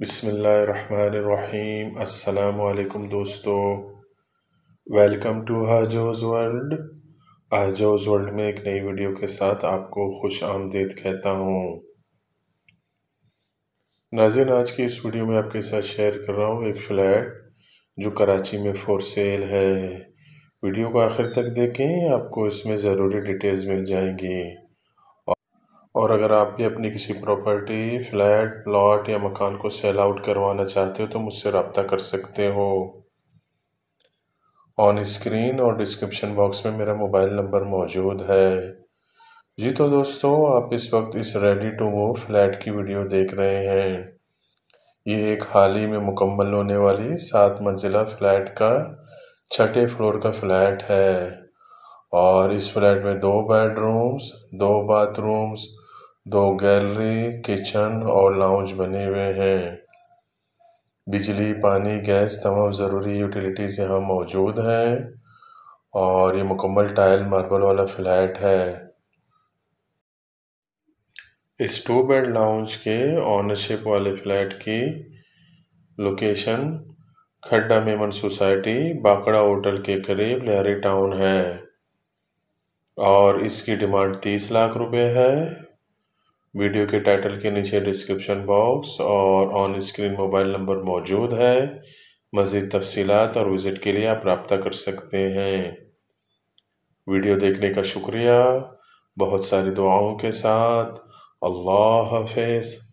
बिसमीम् अल्लाम दोस्तों welcome to Hajoz world Hajoz world में एक नई वीडियो के साथ आपको खुश आमदेद कहता हूँ नाजिन आज की इस वीडियो में आपके साथ शेयर कर रहा हूँ एक फ्लैट जो कराची में फॉर सेल है वीडियो को आखिर तक देखें आपको इसमें ज़रूरी डिटेल्स मिल जाएंगी और अगर आप भी अपनी किसी प्रॉपर्टी फ्लैट प्लॉट या मकान को सेल आउट करवाना चाहते हो तो मुझसे रबता कर सकते हो ऑन स्क्रीन और डिस्क्रिप्शन बॉक्स में मेरा मोबाइल नंबर मौजूद है जी तो दोस्तों आप इस वक्त इस रेडी टू मूव फ्लैट की वीडियो देख रहे हैं ये एक हाल ही में मुकम्मल होने वाली सात मंजिला फ्लैट का छठे फ्लोर का फ्लैट है और इस फ्लैट में दो बेडरूम्स दो बाथरूम्स दो गैलरी किचन और लाउंज बने हुए हैं बिजली पानी गैस तमाम ज़रूरी यूटिलिटीज़ यहाँ मौजूद हैं और ये मुकम्मल टाइल मार्बल वाला फ्लैट है इस टू बेड लाउंज के ऑनरशिप वाले फ्लैट की location Khadda Memon society बाकड़ा hotel के करीब लहरी टाउन है और इसकी डिमांड तीस लाख रुपए है वीडियो के टाइटल के नीचे डिस्क्रिप्शन बॉक्स और ऑन स्क्रीन मोबाइल नंबर मौजूद है मज़ीद तफसीत और विज़िट के लिए आप रबता कर सकते हैं वीडियो देखने का शुक्रिया बहुत सारी दुआओं के साथ अल्लाह हाफिज़